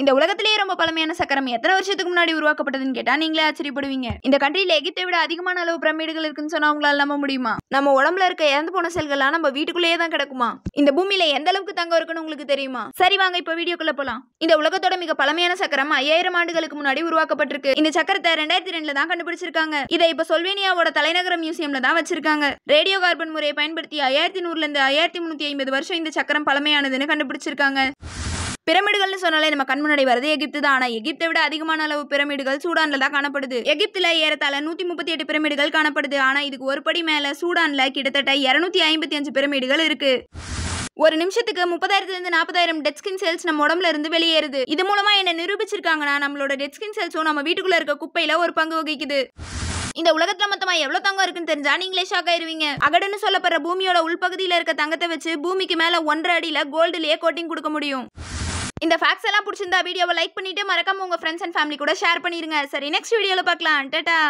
இந்த உலகத்திலேயே ரொம்ப பழமையான சக்கரம் எத்தனை வருஷத்துக்கு முன்னாடி உருவாக்கப்பட்டதுன்னு கேட்டா நீங்களே ஆச்சரியப்படுவீங்க இந்த கண்ட்ரில எகித்தை விட அதிகமான அளவு பிரமிடுகள் இருக்குன்னு சொன்னா அவங்களால நம்ப முடியுமா நம்ம உடம்புல இருக்க இறந்து போன செல்கள்லாம் நம்ம வீட்டுக்குள்ளேயே தான் கிடக்குமா இந்த பூமியில எந்த அளவுக்கு தங்கம் இருக்குன்னு உங்களுக்கு தெரியுமா சரி வாங்க இப்ப வீடியோக்குள்ள போலாம் இந்த உலகத்தோட மிக பழமையான சக்கரம் ஐயாயிரம் ஆண்டுகளுக்கு முன்னாடி உருவாக்கப்பட்டிருக்கு இந்த சக்கரத்தை ரெண்டாயிரத்தி ரெண்டுல தான் கண்டுபிடிச்சிருக்காங்க இதை இப்ப சொல்வேனியாவோட தலைநகர மியூசியம்ல தான் வச்சிருக்காங்க ரேடியோ கார்பன் முறையை பயன்படுத்தி ஐயாயிரத்தி நூறுல இருந்து ஐயாயிரத்தி முன்னூத்தி ஐம்பது வருஷம் இந்த சக்கரம் பழமையானதுன்னு கண்டுபிடிச்சிருக்காங்க பிரமிடுகள்னு சொன்னாலே நம்ம முன்னாடி வருது எகிப்து தான் ஆனால் எகிப்தை விட அதிகமான அளவு பிரமிடுகள் சூடானில் தான் காணப்படுது எகிப்தில் ஏறத்தால நூற்றி முப்பத்தி எட்டு பிரமிடுகள் காணப்படுது ஆனால் இதுக்கு ஒரு படி மேலே சூடானில் கிட்டத்தட்ட இரநூத்தி ஐம்பத்தி அஞ்சு பிரமிடுகள் இருக்குது ஒரு நிமிஷத்துக்கு முப்பதாயிரத்துலேருந்து நாற்பதாயிரம் டெட் செல்ஸ் நம்ம உடம்புல இருந்து வெளியேறுது இது மூலமா என்ன நிரூபிச்சிருக்காங்கன்னா நம்மளோட டெட் செல்ஸும் நம்ம வீட்டுக்குள்ள இருக்க குப்பையில ஒரு பங்கு வகிக்குது இந்த உலகத்துல மொத்தமா எவ்வளவு தங்கம் இருக்குன்னு தெரிஞ்சா நீங்களே ஷாக் ஆயிருவீங்க அகடுன்னு சொல்லப்படுற பூமியோட உள்பகுதியில இருக்க தங்கத்தை வச்சு பூமிக்கு மேல ஒன்றரை அடியில கோல்டுலயே கோட்டிங் கொடுக்க முடியும் இந்த ஃபேக்ஸ் எல்லாம் பிடிச்சிருந்தா வீடியோவை லைக் பண்ணிட்டு மறக்காம உங்க ஃப்ரெண்ட்ஸ் அண்ட் ஃபேமிலி கூட ஷேர் பண்ணிருங்க சரி நெக்ஸ்ட் வீடியோவில் பார்க்கலாம் டேட்டா